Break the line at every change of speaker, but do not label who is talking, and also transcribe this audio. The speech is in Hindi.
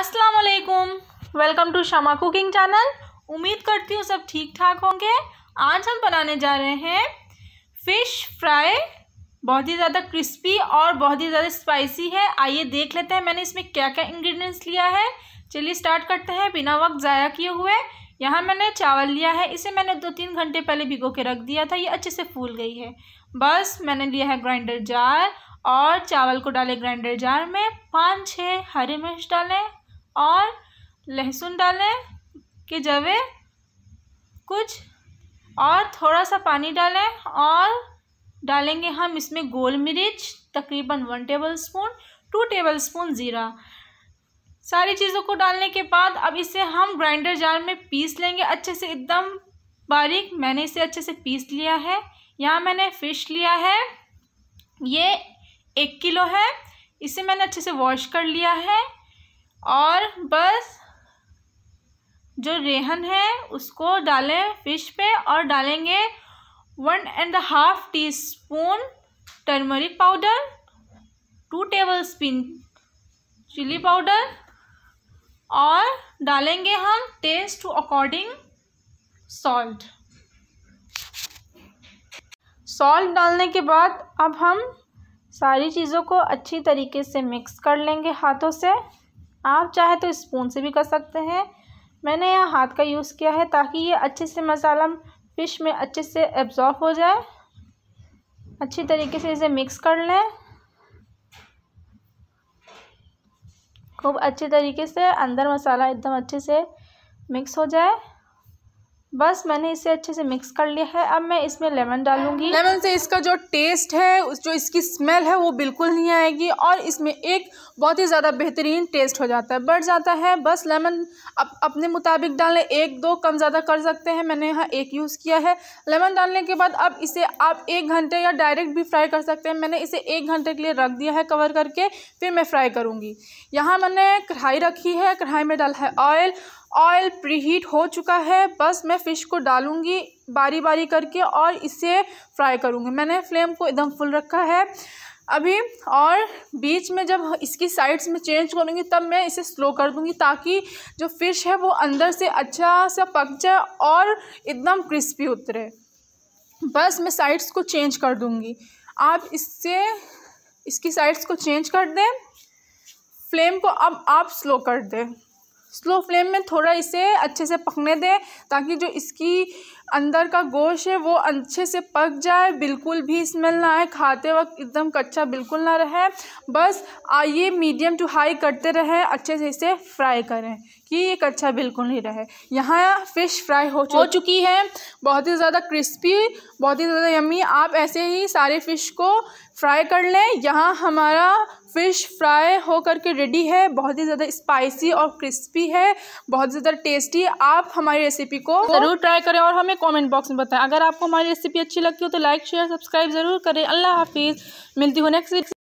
अस्सलाम वालेकुम welcome to Shama cooking channel उम्मीद करती हूँ सब ठीक ठाक होंगे आज हम बनाने जा रहे हैं फ़िश फ्राई बहुत ही ज़्यादा क्रिस्पी और बहुत ही ज़्यादा स्पाइसी है आइए देख लेते हैं मैंने इसमें क्या क्या इंग्रेडिएंट्स लिया है चलिए स्टार्ट करते हैं बिना वक्त ज़ाया किए हुए यहाँ मैंने चावल लिया है इसे मैंने दो तीन घंटे पहले भिगो के रख दिया था ये अच्छे से फूल गई है बस मैंने लिया है ग्राइंडर जार और चावल को डाले ग्राइंडर जार में पाँच छः हरी मिर्च डालें और लहसुन डालें कि जवे कुछ और थोड़ा सा पानी डालें और डालेंगे हम इसमें गोल मिर्च तकरीबन one tablespoon two tablespoon ज़ीरा सारी चीज़ों को डालने के बाद अब इसे हम ग्राइंडर जार में पीस लेंगे अच्छे से एकदम बारीक मैंने इसे अच्छे से पीस लिया है यहाँ मैंने फ़िश लिया है ये एक किलो है इसे मैंने अच्छे से वॉश कर लिया है और बस जो रेहन है उसको डालें फिश पे और डालेंगे one and half teaspoon turmeric powder two tablespoon chilli powder और डालेंगे हम taste to according salt salt डालने के बाद अब हम सारी चीज़ों को अच्छी तरीके से मिक्स कर लेंगे हाथों से आप चाहे तो स्पून से भी कर सकते हैं मैंने यहाँ हाथ का यूज़ किया है ताकि ये अच्छे से मसाला फिश में अच्छे से एब्जॉर्ब हो जाए अच्छी तरीके से इसे मिक्स कर लें खूब अच्छे तरीके से अंदर मसाला एकदम अच्छे से मिक्स हो जाए बस मैंने इसे अच्छे से मिक्स कर लिया है अब मैं इसमें लेमन डालूंगी लेमन से इसका जो टेस्ट है जो इसकी स्मेल है वो बिल्कुल नहीं आएगी और इसमें एक बहुत ही ज़्यादा बेहतरीन टेस्ट हो जाता है बढ़ जाता है बस लेमन अप, अपने मुताबिक डालें एक दो कम ज़्यादा कर सकते हैं मैंने यहाँ एक यूज़ किया है लेमन डालने के बाद अब इसे आप एक घंटे या डायरेक्ट भी फ्राई कर सकते हैं मैंने इसे एक घंटे के लिए रख दिया है कवर करके फिर मैं फ्राई करूँगी यहाँ मैंने कढ़ाई रखी है कढ़ाई में डाला है ऑयल ऑयल प्रीहीट हो चुका है बस मैं फ़िश को डालूँगी बारी बारी करके और इसे फ्राई करूँगी मैंने फ्लेम को एकदम फुल रखा है अभी और बीच में जब इसकी साइड्स में चेंज करूँगी तब मैं इसे स्लो कर दूँगी ताकि जो फ़िश है वो अंदर से अच्छा सा पक जाए और एकदम क्रिस्पी उतरे बस मैं साइड्स को चेंज कर दूँगी आप इससे इसकी साइड्स को चेंज कर दें फ्लेम को अब आप स्लो कर दें स्लो फ्लेम में थोड़ा इसे अच्छे से पकने दें ताकि जो इसकी अंदर का गोश है वो अच्छे से पक जाए बिल्कुल भी स्मेल ना आए खाते वक्त एकदम कच्चा बिल्कुल ना रहे बस आइए मीडियम टू हाई करते रहें अच्छे से इसे फ्राई करें कि ये कच्चा बिल्कुल नहीं रहे यहाँ फ़िश फ्राई हो हो चुकी है बहुत ही ज़्यादा क्रिस्पी बहुत ही ज़्यादा यमी आप ऐसे ही सारे फ़िश को फ्राई कर लें यहाँ हमारा फ़िश फ्राई हो करके रेडी है बहुत ही ज़्यादा स्पाइसी और क्रिस्पी है बहुत ज़्यादा टेस्टी आप हमारी रेसिपी को ज़रूर ट्राई करें और हमें कमेंट बॉक्स में बताएं अगर आपको हमारी रेसिपी अच्छी लगती हो तो लाइक शेयर सब्सक्राइब ज़रूर करें अल्लाह हाफिज़ मिलती हूँ नेक्स्ट